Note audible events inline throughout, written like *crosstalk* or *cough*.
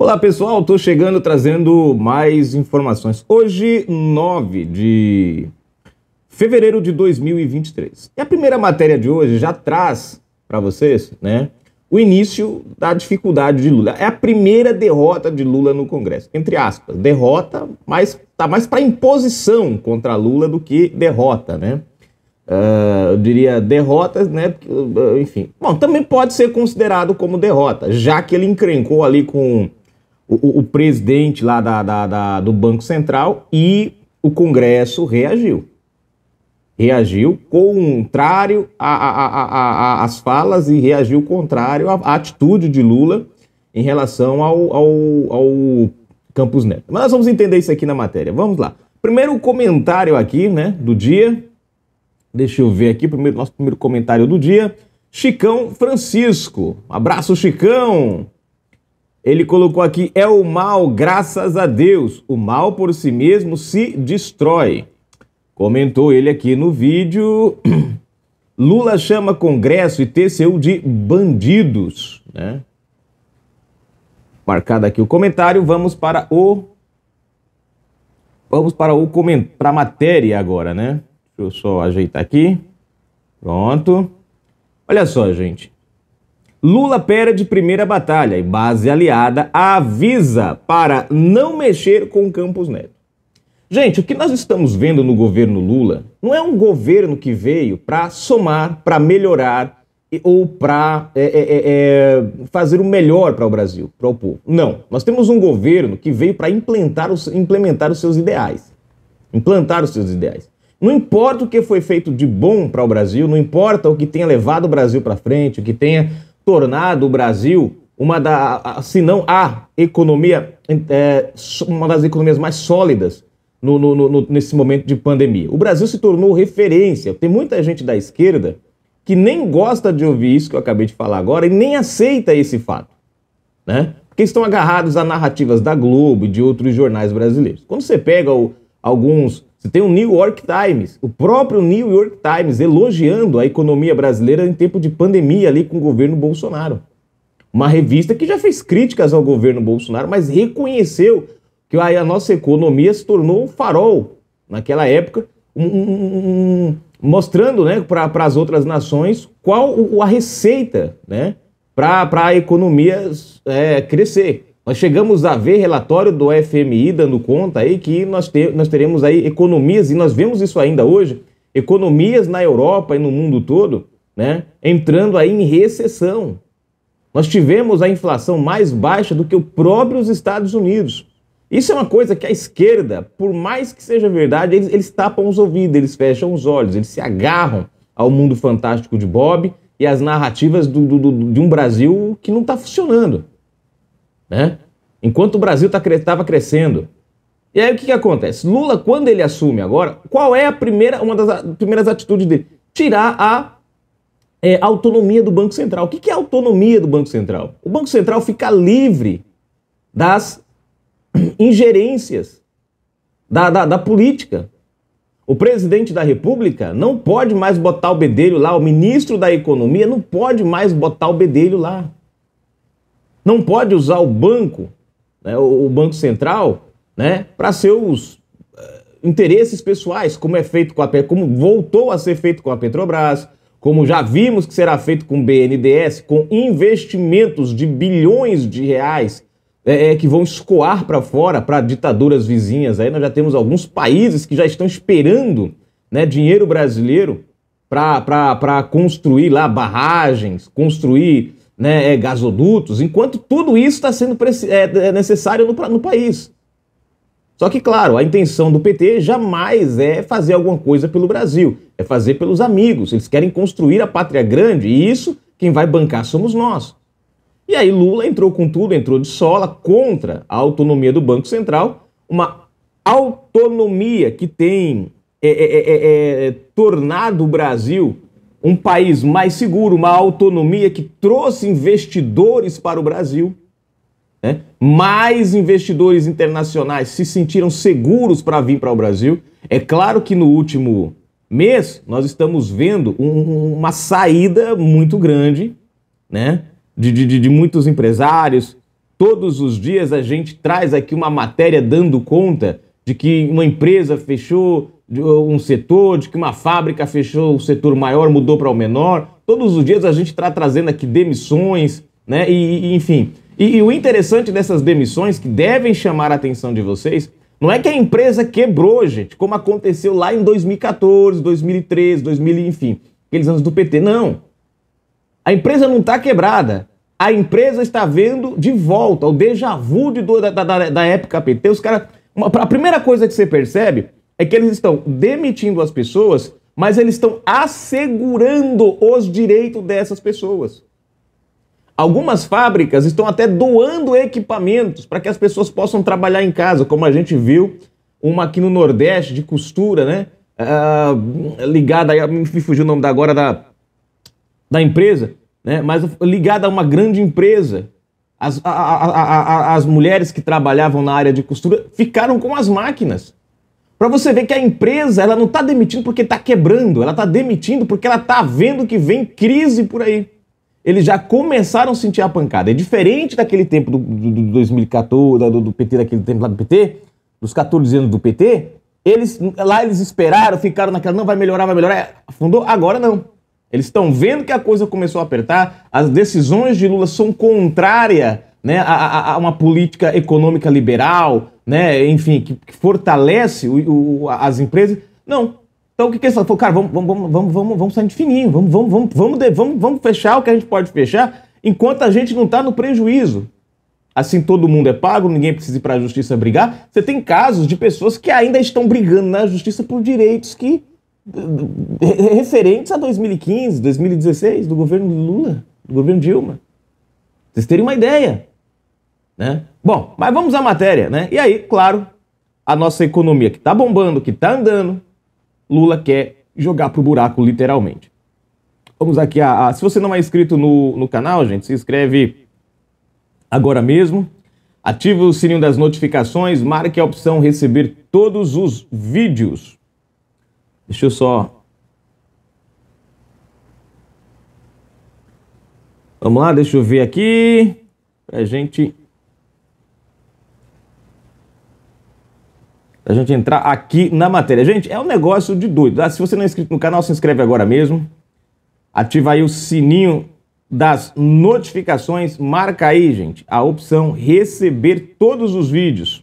Olá pessoal, estou chegando trazendo mais informações. Hoje, 9 de fevereiro de 2023. E a primeira matéria de hoje já traz para vocês, né, o início da dificuldade de Lula. É a primeira derrota de Lula no Congresso. Entre aspas, derrota, mas tá mais para imposição contra Lula do que derrota, né? Uh, eu diria derrotas, né? Ah, enfim. Bom, também pode ser considerado como derrota, já que ele encrencou ali com o, o presidente lá da, da, da, do Banco Central e o Congresso reagiu. Reagiu contrário às falas e reagiu contrário à, atitude de Lula em relação ao, ao, ao Campos Neto. Mas nós vamos entender isso aqui na matéria. Vamos lá. Primeiro comentário aqui, né, do dia. Deixa eu ver aqui, primeiro nosso primeiro comentário do dia. Chicão Francisco. abraço, Chicão. Ele colocou aqui: é o mal, graças a Deus. O mal por si mesmo se destrói. Comentou ele aqui no vídeo. *clears throat* Lula chama Congresso e TCU de bandidos, né? Marcado aqui o comentário, vamos para o vamos para o coment... para a matéria agora, né? Deixa eu só ajeitar aqui. Pronto. Olha só, gente. Lula perde primeira batalha e base aliada avisa para não mexer com Campos Neto. Gente, o que nós estamos vendo no governo Lula não é um governo que veio para somar, para melhorar ou para é, é, é, é, fazer o melhor para o Brasil, para o povo. Não. Nós temos um governo que veio para implementar os, implementar os seus ideais. Implantar os seus ideais. Não importa o que foi feito de bom para o Brasil, não importa o que tenha levado o Brasil para frente, o que tenha tornado o Brasil uma da, se não a economia, é, uma das economias mais sólidas no, no, no, nesse momento de pandemia. O Brasil se tornou referência. Tem muita gente da esquerda que nem gosta de ouvir isso que eu acabei de falar agora e nem aceita esse fato, né? Porque estão agarrados a narrativas da Globo e de outros jornais brasileiros. Quando você pega o, alguns você tem o New York Times, o próprio New York Times elogiando a economia brasileira em tempo de pandemia ali com o governo Bolsonaro. Uma revista que já fez críticas ao governo Bolsonaro, mas reconheceu que a nossa economia se tornou um farol naquela época, um, um, mostrando né, para as outras nações qual a receita né, para a economia é, crescer. Nós chegamos a ver relatório do FMI dando conta aí que nós, te, nós teremos aí economias, e nós vemos isso ainda hoje, economias na Europa e no mundo todo, né, entrando aí em recessão. Nós tivemos a inflação mais baixa do que o próprio Estados Unidos. Isso é uma coisa que a esquerda, por mais que seja verdade, eles, eles tapam os ouvidos, eles fecham os olhos, eles se agarram ao mundo fantástico de Bob e às narrativas do, do, do, de um Brasil que não está funcionando né? Enquanto o Brasil tá estava crescendo. E aí o que, que acontece? Lula, quando ele assume agora, qual é a primeira, uma das primeiras atitudes dele? Tirar a é, autonomia do Banco Central. O que, que é autonomia do Banco Central? O Banco Central fica livre das *clears throat* ingerências da, da, da política. O presidente da República não pode mais botar o bedelho lá, o ministro da Economia não pode mais botar o bedelho lá não pode usar o banco, né, o Banco Central, né, para seus eh, interesses pessoais, como é feito com a como voltou a ser feito com a Petrobras, como já vimos que será feito com o BNDES, com investimentos de bilhões de reais é, é que vão escoar para fora, para ditaduras vizinhas. Aí nós já temos alguns países que já estão esperando né, dinheiro brasileiro para construir lá barragens, construir né, é, gasodutos, enquanto tudo isso está sendo é, é, necessário no, no país. Só que, claro, a intenção do PT jamais é fazer alguma coisa pelo Brasil, é fazer pelos amigos. Eles querem construir a pátria grande e isso, quem vai bancar somos nós. E aí Lula entrou com tudo, entrou de sola contra a autonomia do Banco Central, uma autonomia que tem é, é, é, é tornado o Brasil um país mais seguro, uma autonomia que trouxe investidores para o Brasil. Né? Mais investidores internacionais se sentiram seguros para vir para o Brasil. É claro que no último mês nós estamos vendo um, uma saída muito grande né? de, de, de muitos empresários. Todos os dias a gente traz aqui uma matéria dando conta de que uma empresa fechou, de um setor, de que uma fábrica fechou o setor maior, mudou para o menor. Todos os dias a gente está trazendo aqui demissões, né? E, e enfim. E, e, o interessante dessas demissões que devem chamar a atenção de vocês não é que a empresa quebrou, gente, como aconteceu lá em 2014, 2013, 2000, enfim, aqueles anos do PT. Não. A empresa não está quebrada. A empresa está vendo de volta o déjà vu de, da, da, da época PT. Os caras. A primeira coisa que você percebe é que eles estão demitindo as pessoas, mas eles estão assegurando os direitos dessas pessoas. Algumas fábricas estão até doando equipamentos para que as pessoas possam trabalhar em casa, como a gente viu uma aqui no Nordeste de costura, né? Uh, ligada, me fugiu o nome da agora da, da empresa, né? Mas ligada a uma grande empresa. As, a, a, a, as mulheres que trabalhavam na área de costura ficaram com as máquinas. Para você ver que a empresa ela não está demitindo porque está quebrando, ela está demitindo porque ela está vendo que vem crise por aí. Eles já começaram a sentir a pancada. É diferente daquele tempo do, do, do 2014, do, do, PT, daquele tempo lá do PT, dos 14 anos do PT. Eles, lá eles esperaram, ficaram naquela, não, vai melhorar, vai melhorar. Afundou? Agora não. Eles estão vendo que a coisa começou a apertar, as decisões de Lula são contrárias né, a, a, uma política econômica liberal, né, enfim, que, que fortalece o, o, as empresas. Não. Então o que, que eles falaram? Cara, vamos, vamos, vamos, vamos, vamos sair de fininho, vamos, vamos, vamos, vamos, de, vamos, vamos fechar o que a gente pode fechar enquanto a gente não está no prejuízo. Assim todo mundo é pago, ninguém precisa ir para a justiça brigar. Você tem casos de pessoas que ainda estão brigando na justiça por direitos que referentes a 2015, 2016, do governo Lula, do governo Dilma. vocês terem uma ideia. Né? Bom, mas vamos à matéria, né? E aí, claro, a nossa economia que está bombando, que está andando, Lula quer jogar pro buraco, literalmente. Vamos aqui a, a. se você não é inscrito no, no canal, gente, se inscreve agora mesmo. Ative o sininho das notificações, marque a opção receber todos os vídeos. Deixa eu só. Vamos lá, deixa eu ver aqui. Pra gente a gente entrar aqui na matéria. Gente, é um negócio de doido. Tá? Se você não é inscrito no canal, se inscreve agora mesmo. Ativa aí o sininho das notificações. Marca aí, gente, a opção receber todos os vídeos.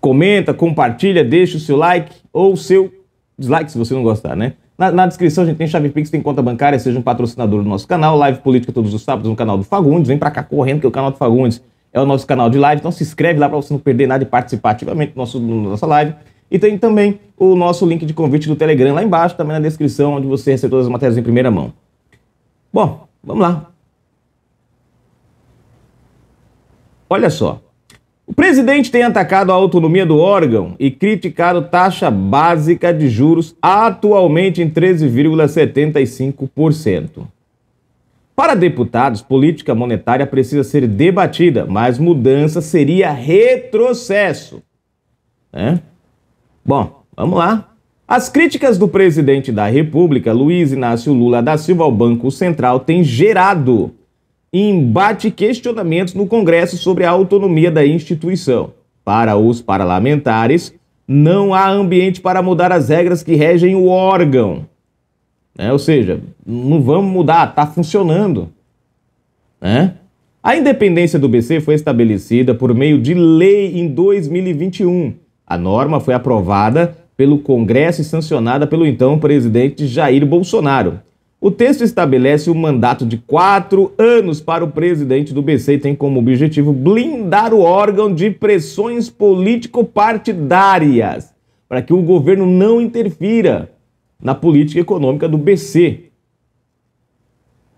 Comenta, compartilha, deixa o seu like ou o seu dislike se você não gostar, né? Na, na descrição, a gente tem chave Pix, tem conta bancária, seja um patrocinador do nosso canal, live política todos os sábados no canal do Fagundes. Vem pra cá correndo que é o canal do Fagundes é o nosso canal de live. Então se inscreve lá para você não perder nada e participar ativamente nosso, da nossa live. E tem também o nosso link de convite do Telegram lá embaixo, também na descrição, onde você recebe todas as matérias em primeira mão. Bom, vamos lá. Olha só. O presidente tem atacado a autonomia do órgão e criticado taxa básica de juros atualmente em 13,75%. Para deputados, política monetária precisa ser debatida, mas mudança seria retrocesso. É? Bom, vamos lá. As críticas do presidente da República, Luiz Inácio Lula da Silva, ao Banco Central têm gerado embate e questionamentos no Congresso sobre a autonomia da instituição. Para os parlamentares, não há ambiente para mudar as regras que regem o órgão. Né? Ou seja, não vamos mudar, está funcionando. Né? A independência do BC foi estabelecida por meio de lei em 2021. A norma foi aprovada pelo Congresso e sancionada pelo então presidente Jair Bolsonaro. O texto estabelece um mandato de quatro anos para o presidente do BC e tem como objetivo blindar o órgão de pressões político-partidárias, para que o governo não interfira na política econômica do BC.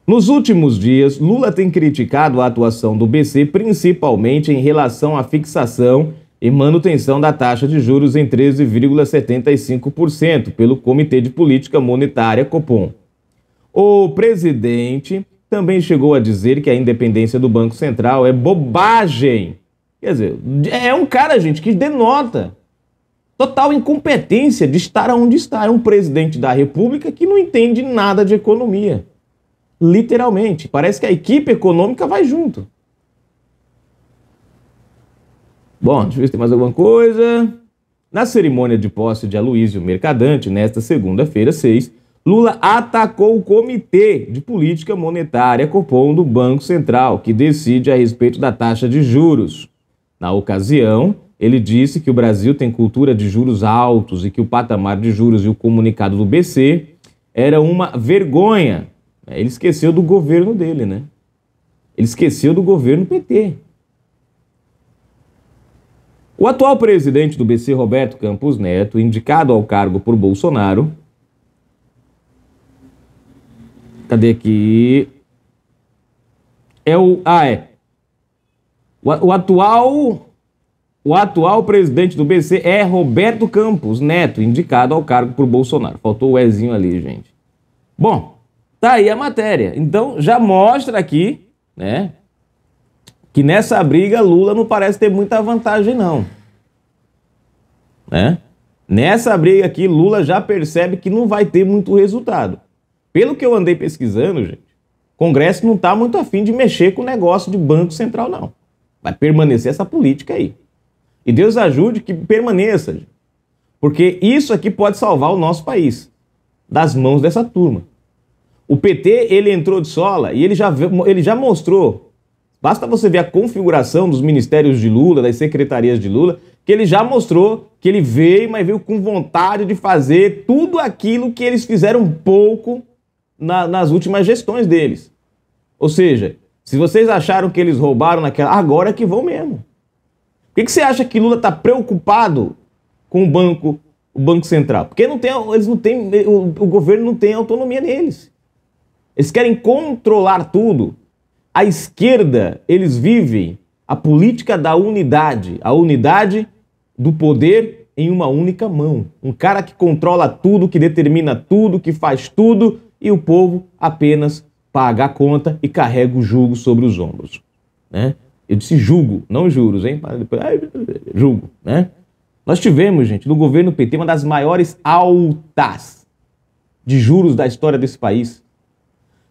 Nos últimos dias, Lula tem criticado a atuação do BC principalmente em relação à fixação e manutenção da taxa de juros em 13,75% pelo Comitê de Política Monetária Copom. O presidente também chegou a dizer que a independência do Banco Central é bobagem. Quer dizer, é um cara, gente, que denota total incompetência de estar onde está. É um presidente da República que não entende nada de economia. Literalmente. Parece que a equipe econômica vai junto. Bom, deixa eu ver se tem mais alguma coisa. Na cerimônia de posse de Aloysio Mercadante, nesta segunda-feira, 6, Lula atacou o Comitê de Política Monetária Copom do Banco Central, que decide a respeito da taxa de juros. Na ocasião, ele disse que o Brasil tem cultura de juros altos e que o patamar de juros e o comunicado do BC era uma vergonha. Ele esqueceu do governo dele, né? Ele esqueceu do governo PT. O atual presidente do BC, Roberto Campos Neto, indicado ao cargo por Bolsonaro. Cadê aqui? É o. Ah, é. o, o atual o atual presidente do BC é Roberto Campos Neto, indicado ao cargo por Bolsonaro. Faltou o Ezinho ali, gente. Bom, tá aí a matéria. Então já mostra aqui, né, que nessa briga Lula não parece ter muita vantagem não. Né? Nessa briga aqui Lula já percebe que não vai ter muito resultado. Pelo que eu andei pesquisando, gente, o Congresso não está muito afim de mexer com o negócio de Banco Central, não. Vai permanecer essa política aí. E Deus ajude que permaneça, porque isso aqui pode salvar o nosso país das mãos dessa turma. O PT ele entrou de sola e ele já, ele já mostrou. Basta você ver a configuração dos ministérios de Lula, das secretarias de Lula, que ele já mostrou que ele veio, mas veio com vontade de fazer tudo aquilo que eles fizeram pouco na, nas últimas gestões deles. Ou seja, se vocês acharam que eles roubaram naquela, agora é que vão mesmo que, que você acha que Lula está preocupado com o banco, o banco central? Porque não tem, eles não têm, o, o governo não tem autonomia neles. Eles querem controlar tudo. A esquerda, eles vivem a política da unidade, a unidade do poder em uma única mão. Um cara que controla tudo, que determina tudo, que faz tudo e o povo apenas paga a conta e carrega o jugo sobre os ombros. Né? Eu disse julgo, não juros, hein? Depois, ah, julgo, né? Nós tivemos, gente, no governo PT, uma das maiores altas de juros da história desse país.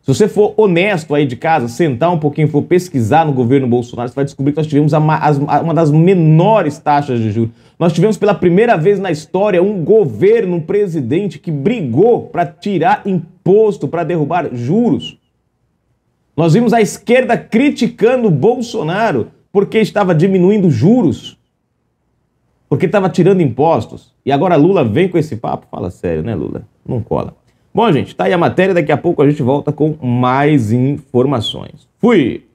Se você for honesto aí de casa, sentar um pouquinho, for pesquisar no governo Bolsonaro, você vai descobrir que nós tivemos a, a, uma das menores taxas de juros. Nós tivemos pela primeira vez na história um governo, um presidente que brigou para tirar imposto, para derrubar juros. Nós vimos a esquerda criticando Bolsonaro porque estava diminuindo juros, porque estava tirando impostos. E agora Lula vem com esse papo. Fala sério, né, Lula? Não cola. Bom, gente, tá aí a matéria. Daqui a pouco a gente volta com mais informações. Fui!